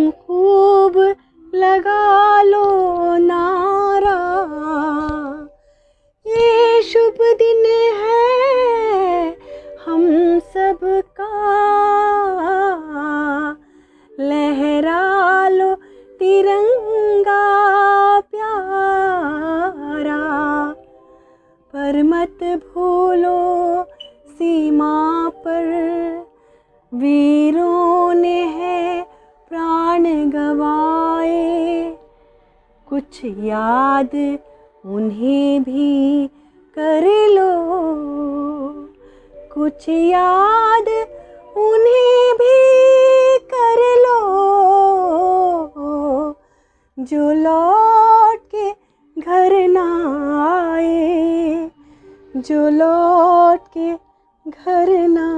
तुम खूब लगा लो नारा ये शुभ दिन है हम सब का लहरा लो तिरंगा प्यारा पर मत भूलो सीमा पर वी गवाए कुछ याद उन्हें भी कर लो कुछ याद उन्हें भी कर लो जो लौट के घर ना आए जो लौट के घर ना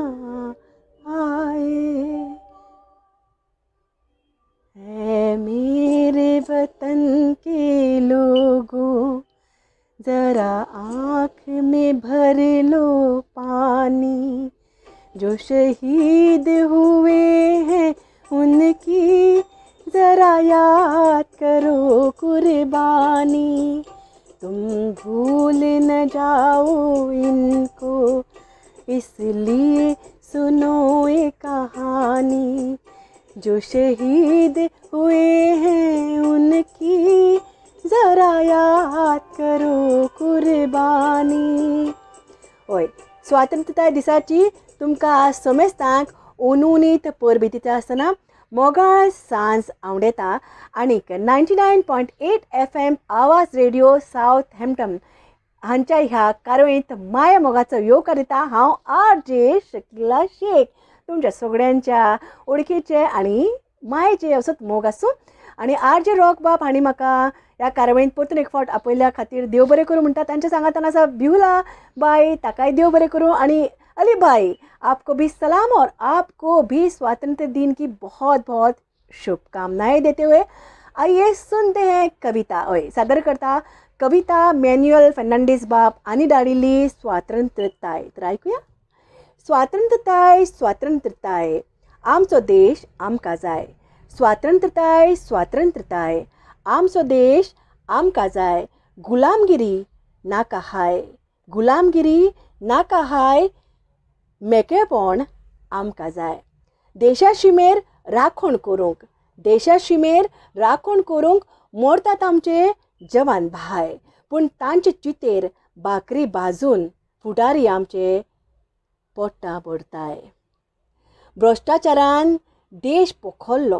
मेरे वतन के लोगों ज़रा आँख में भर लो पानी जो शहीद हुए हैं उनकी ज़रा याद करो कुर्बानी तुम भूल न जाओ इनको इसलिए जो शहीद हुए हैं उनकी जरा याद करो कुर्बानी होय स्वातंत्रताय दिसाची तुमकां आज समेस्तांक परबी दिता आसतना मोगाळ सांज आवडेता आनीक ninety nine point eight F M आवाज रेडिओ सावथ हॅम्पटन हांच्या ह्या कारवेंत माया मोगाचो येवकार दिता हांव आर जे शिकला शेख तुमच्या सगळ्यांच्या ओळखीचे आणि मायेचे असत मोग असू आणि आर जे रॉक बाब हांणी म्हाका ह्या कारवाईंत परतून एक फावट आपयल्या खातीर देव बरें करूं म्हणटा त्यांच्या सांगातान आसा भिवला बाय ताकाय देव बरें करूं आनी अली बाय आपको भी सलाम और आपको भी स्वातंत्र्य दिन की बहुत बहुत शुभकामनाएं देते हुए आइए सुनते हैं कविता हय सादर करता कविता मॅन्युअल फेर्नांडीस बाब आणि डाळिल्ली स्वातंत्र्यताय तर ऐकूया आमचो देश आमकां जाय स्वातंत्रताय स्वातंत्रताय आमचो देश आमकां जाय गुलामगिरी नाका हाय गुलामगिरी नाका हाय मेकळेपण आमकां जाय देशा शिमेर राखण करूंक देशा शिमेर राखण करूंक मोडतात आमचे जवान भाय पूण तांचे चितेर बाकरी बाजून फुडारी आमचे पोटा पडताय भ्रश्टाचारान देश पोखल्लो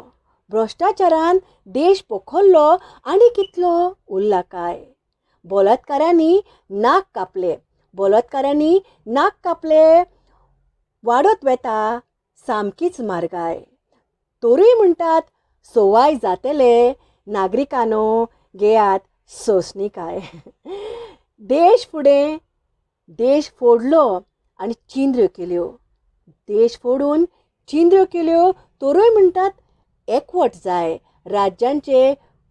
भ्रश्टाचारान देश पोखल्लो आनी कितलो उरला काय बलात्कारांनी नाक कापले बलात्कारांनी नाक कापले वाडत वेता सामकीच मार्गाय तोरूय म्हणटात सोवाय जातले नागरिकांनो घेयात सोसणी काय देश फुडें देश फोडलो आणि चिंद्र्यो केल्यो हो. देश फोडून चिंद्र्यो केल्यो हो. तोरूय म्हणटात एकवट जाय राज्यांचे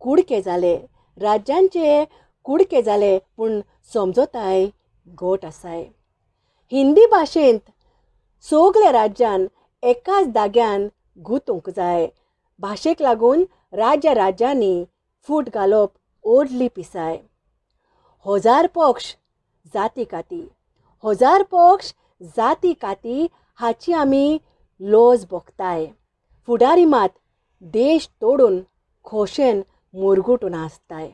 कुडके जाले राज्यांचे कुडके जाले पूण समजोताय घोट आसाय हिंदी भाशेंत सगल्या राज्यान एकाच जाग्यान गुतूंक जाय भाशेक लागून राज्य राज्यांनी फूट घालप ओडली पिसाय हजार पक्ष जाती काती हजार पक्ष जाती काती हाची आमी लोज भोगताय फुडारी मात देश तोडून खोशेन मुरगुटून आसताय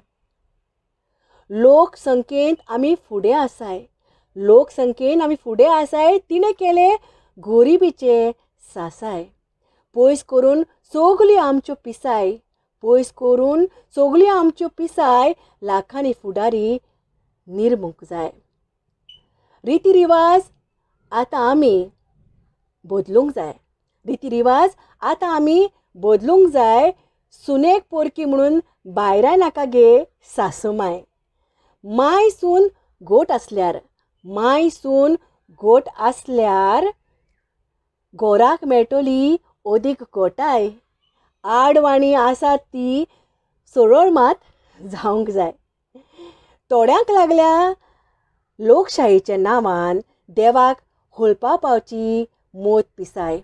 लोकसंख्येंत आमी फुडें आसाय लोकसंख्येन आमी फुडें आसाय तिणें केले गोरिबीचे सासाय पयस करून सगळी आमच्यो पिसाय पयस करून सगली आमच्यो पिसाय लाखांनी फुडारी निर्मूक जाय रिती रिवाज आता आम्ही बदलूंक जाय रिती रिवाज आता आम्ही बदलूंक जाय सुनेक पोरकी म्हणून बायरा नाका गे सास माय सून गोट आसल्यार माय सून गोट आसल्यार गोराक मेळटली ओदीक गोटाय आडवाणी आसात ती सरळ मात जावंक जाय थोड्यांक लागल्या लोकशाहीच्या नांवान देवाक होलपा पावची मोत पिसाय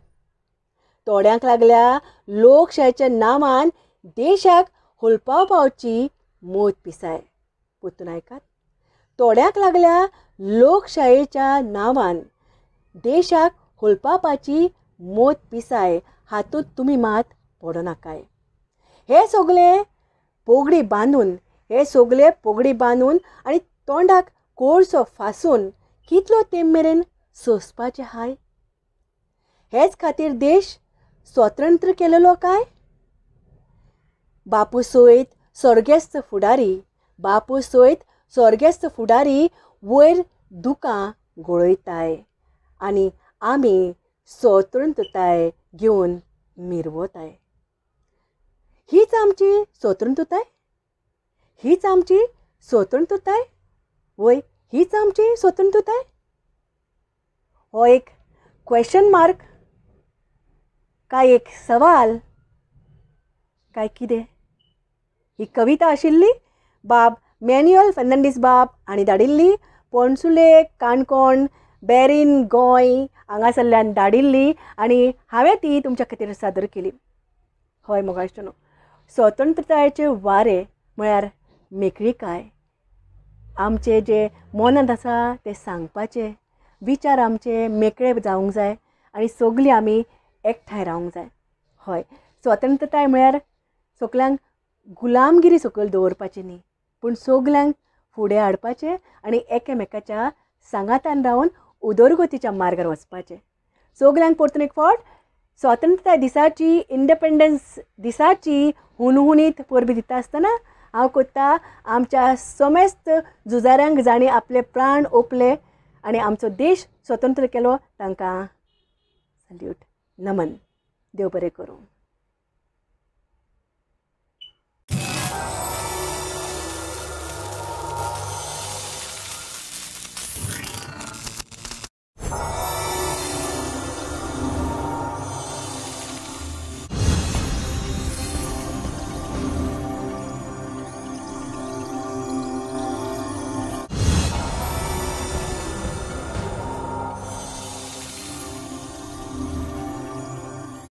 तोड्यांक लागल्या लोकशायेच्या नांवान देशाक हुलपा पावची मोत पिसाय परतून आयकात तोड्यांक लागल्या लोकशायेच्या नांवान देशाक होलपापाची मोत पिसाय हातूंत तुमी मात पडो नाकाय हे सगळे पोगडी बांदून हे सगळे पोगडी बांदून आनी तोंडाक कोळसो फासून कितलो तेंप मेरेन सोंसपाचें हाय हेच खातीर देश स्वतंत्र केलेलो काय बापू सोयत स्वर्गेस्त फुडारी बापू सोयत स्वर्गेस्त फुडारी वयर दुकां गोळयताय आनी आमी स्वतंत्रताय घेवन मिरवताय हीच आमची स्वतंत्रताय हीच आमची स्वतंत्रताय वय हीच आमची स्वतंत्रता आहे हो एक क्वेश्चन मार्क काय एक सवाल काय किदे ही कविता आशिल्ली बाब मॅन्युअल फर्नांडीस बाब आणि धाडिल्ली पोणसुले काणकोण बेरीन गोंय हांगासरल्यान धाडिल्ली आनी हांवें ती तुमच्या खातीर सादर केली हय मोगाश्टनो स्वतंत्रतायेचे वारे म्हळ्यार काय आमचे जे मनांत आसा ते सांगपाचे विचार आमचे मेकळे जावंक जाय आनी सगलीं आमी एकठांय रावंक जाय हय स्वतंत्रताय म्हळ्यार सगल्यांक गुलामगिरी सकयल दवरपाची न्ही पूण सगल्यांक फुडें हाडपाचें आनी एकामेकाच्या सांगातान रावन उदरगतीच्या मार्गार वचपाचें सगल्यांक परतून एक फावट स्वातंत्रताय दिसाची इंडपेंडन्स दिसाची हुनहुनीत परबी दिता आसतना हांव कुत्ता आमच्या समेस्त झुजाऱ्यांक जाणी आपले प्राण ओपले आणि आमचो देश स्वतंत्र केलो तांकां सल्यूट नमन देव बरें करूं